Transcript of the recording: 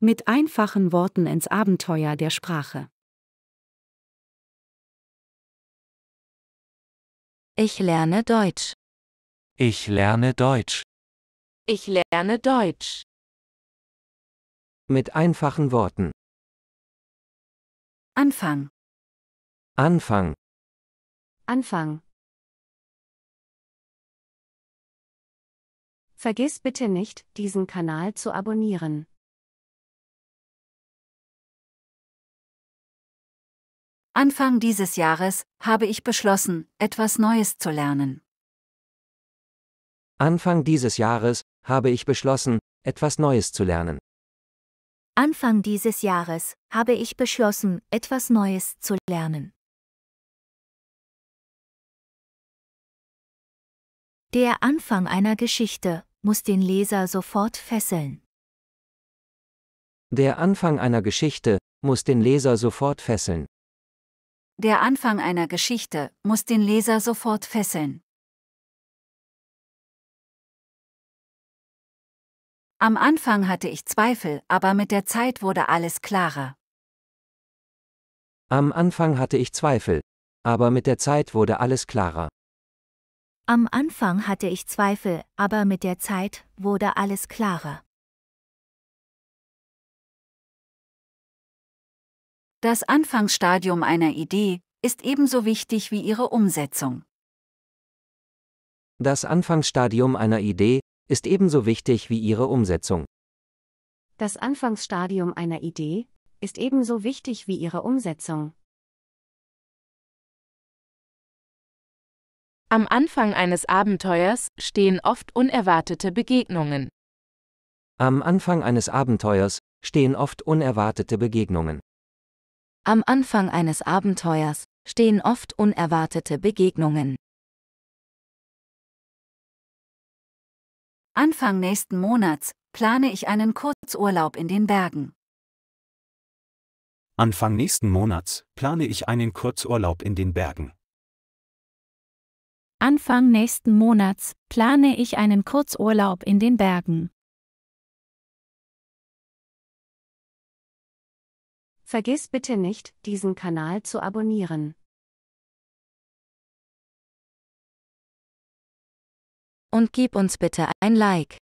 Mit einfachen Worten ins Abenteuer der Sprache. Ich lerne Deutsch. Ich lerne Deutsch. Ich lerne Deutsch. Mit einfachen Worten. Anfang. Anfang. Anfang. Vergiss bitte nicht, diesen Kanal zu abonnieren. Anfang dieses Jahres habe ich beschlossen, etwas Neues zu lernen. Anfang dieses Jahres habe ich beschlossen, etwas Neues zu lernen. Anfang dieses Jahres habe ich beschlossen, etwas Neues zu lernen. Der Anfang einer Geschichte muss den Leser sofort fesseln. Der Anfang einer Geschichte muss den Leser sofort fesseln. Der Anfang einer Geschichte muss den Leser sofort fesseln. Am Anfang hatte ich Zweifel, aber mit der Zeit wurde alles klarer. Am Anfang hatte ich Zweifel, aber mit der Zeit wurde alles klarer. Am Anfang hatte ich Zweifel, aber mit der Zeit wurde alles klarer. Das Anfangsstadium einer Idee ist ebenso wichtig wie ihre Umsetzung. Das Anfangsstadium einer Idee ist ebenso wichtig wie ihre Umsetzung. Das Anfangsstadium einer Idee ist ebenso wichtig wie ihre Umsetzung. Am Anfang eines Abenteuers stehen oft unerwartete Begegnungen. Am Anfang eines Abenteuers stehen oft unerwartete Begegnungen. Am Anfang eines Abenteuers stehen oft unerwartete Begegnungen. Anfang nächsten Monats plane ich einen Kurzurlaub in den Bergen. Anfang nächsten Monats plane ich einen Kurzurlaub in den Bergen. Anfang nächsten Monats plane ich einen Kurzurlaub in den Bergen. Vergiss bitte nicht, diesen Kanal zu abonnieren. Und gib uns bitte ein Like.